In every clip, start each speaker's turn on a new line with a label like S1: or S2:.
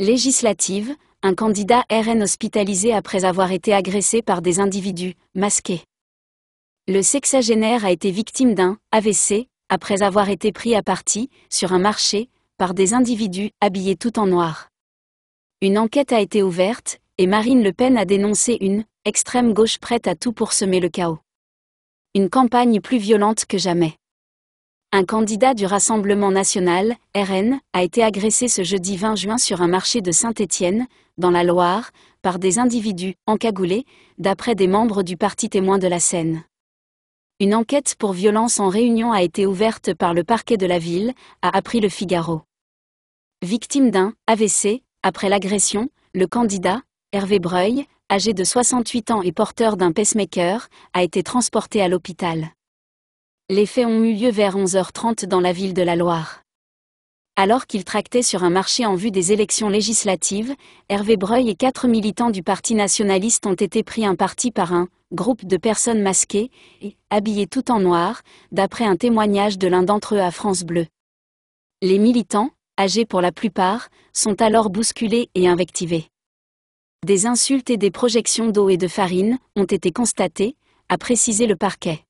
S1: Législative, un candidat RN hospitalisé après avoir été agressé par des individus masqués. Le sexagénaire a été victime d'un AVC après avoir été pris à partie sur un marché par des individus habillés tout en noir. Une enquête a été ouverte et Marine Le Pen a dénoncé une extrême gauche prête à tout pour semer le chaos. Une campagne plus violente que jamais. Un candidat du Rassemblement national, RN, a été agressé ce jeudi 20 juin sur un marché de Saint-Étienne, dans la Loire, par des individus encagoulés, d'après des membres du parti témoin de la Seine. Une enquête pour violence en réunion a été ouverte par le parquet de la ville, a appris le Figaro. Victime d'un AVC, après l'agression, le candidat, Hervé Breuil, âgé de 68 ans et porteur d'un pacemaker, a été transporté à l'hôpital. Les faits ont eu lieu vers 11h30 dans la ville de la Loire. Alors qu'ils tractaient sur un marché en vue des élections législatives, Hervé Breuil et quatre militants du Parti nationaliste ont été pris un parti par un groupe de personnes masquées et habillées tout en noir, d'après un témoignage de l'un d'entre eux à France Bleu. Les militants, âgés pour la plupart, sont alors bousculés et invectivés. Des insultes et des projections d'eau et de farine ont été constatées, a précisé le parquet.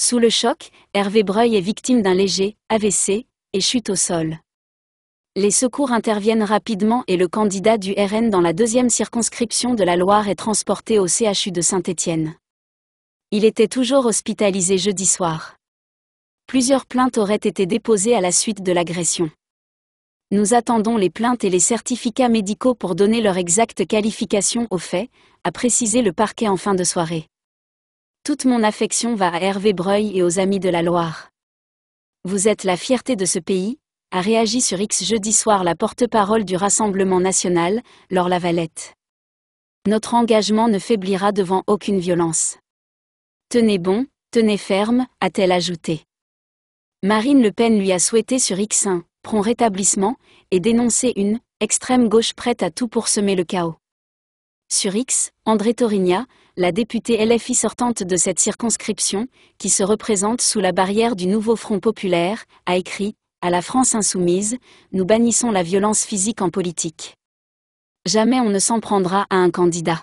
S1: Sous le choc, Hervé Breuil est victime d'un léger AVC et chute au sol. Les secours interviennent rapidement et le candidat du RN dans la deuxième circonscription de la Loire est transporté au CHU de Saint-Étienne. Il était toujours hospitalisé jeudi soir. Plusieurs plaintes auraient été déposées à la suite de l'agression. Nous attendons les plaintes et les certificats médicaux pour donner leur exacte qualification aux faits, a précisé le parquet en fin de soirée. Toute mon affection va à Hervé Breuil et aux amis de la Loire. Vous êtes la fierté de ce pays, a réagi sur X jeudi soir la porte-parole du Rassemblement national, Laure Lavalette. Notre engagement ne faiblira devant aucune violence. Tenez bon, tenez ferme, a-t-elle ajouté. Marine Le Pen lui a souhaité sur X1 prompt rétablissement et dénoncé une extrême gauche prête à tout pour semer le chaos. Sur X, André Torigna, la députée LFI sortante de cette circonscription, qui se représente sous la barrière du nouveau Front populaire, a écrit À la France insoumise, nous bannissons la violence physique en politique. Jamais on ne s'en prendra à un candidat.